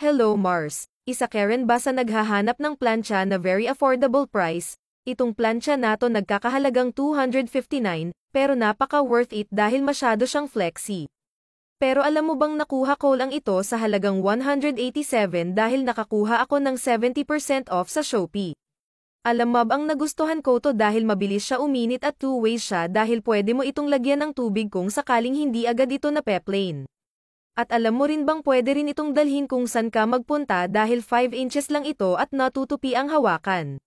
Hello Mars! Isa Karen ba sa naghahanap ng plancha na very affordable price? Itong plancha nato nagkakahalagang 259, pero napaka worth it dahil masyado siyang flexi. Pero alam mo bang nakuha ko lang ito sa halagang 187 dahil nakakuha ako ng 70% off sa Shopee. Alam mo ang nagustuhan ko to dahil mabilis siya uminit at two-way siya dahil pwede mo itong lagyan ng tubig kung sakaling hindi agad ito na peplane. At alam mo rin bang pwede rin itong dalhin kung saan ka magpunta dahil 5 inches lang ito at natutupi ang hawakan.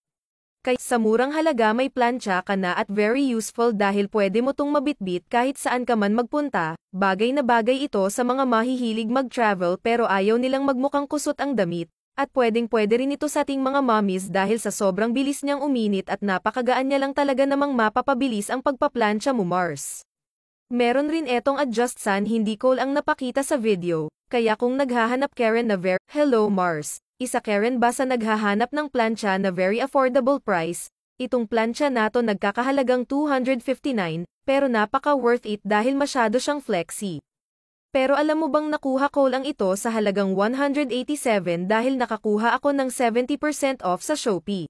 Kay sa murang halaga may plancha ka na at very useful dahil pwede mo tong mabitbit kahit saan ka man magpunta, bagay na bagay ito sa mga mahihilig mag-travel pero ayaw nilang magmukhang kusot ang damit. At pwedeng pwede rin ito sa ating mga mommies dahil sa sobrang bilis niyang uminit at napakagaan niya lang talaga namang mapapabilis ang pagpaplansya mo Mars. Meron rin etong adjust sun hindi coal ang napakita sa video, kaya kung naghahanap Karen na very, hello Mars, isa Karen ba sa naghahanap ng plancha na very affordable price? Itong plancha nato nagkakahalagang 259, pero napaka worth it dahil masyado siyang flexi. Pero alam mo bang nakuha ko lang ito sa halagang 187 dahil nakakuha ako ng 70% off sa Shopee.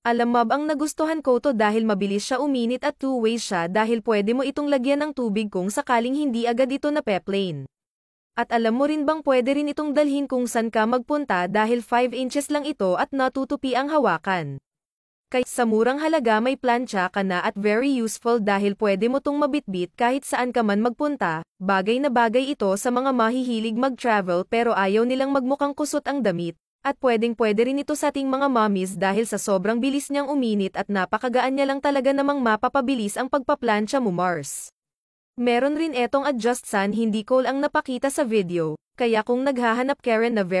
Alam mob ang nagustuhan ko to dahil mabilis siya uminit at two-way siya dahil pwede mo itong lagyan ng tubig kung sakaling hindi agad ito na peplane. At alam mo rin bang pwede rin itong dalhin kung saan ka magpunta dahil 5 inches lang ito at natutupi ang hawakan. Kay sa murang halaga may plancha ka na at very useful dahil pwede mo tong mabitbit kahit saan ka man magpunta, bagay na bagay ito sa mga mahihilig mag-travel pero ayaw nilang magmukhang kusot ang damit. At pwedeng-pwede rin ito sa ating mga mommies dahil sa sobrang bilis niyang uminit at napakagaan niya lang talaga namang mapapabilis ang pagpaplansya mo Mars. Meron rin etong adjust sun hindi coal ang napakita sa video, kaya kung naghahanap Karen na very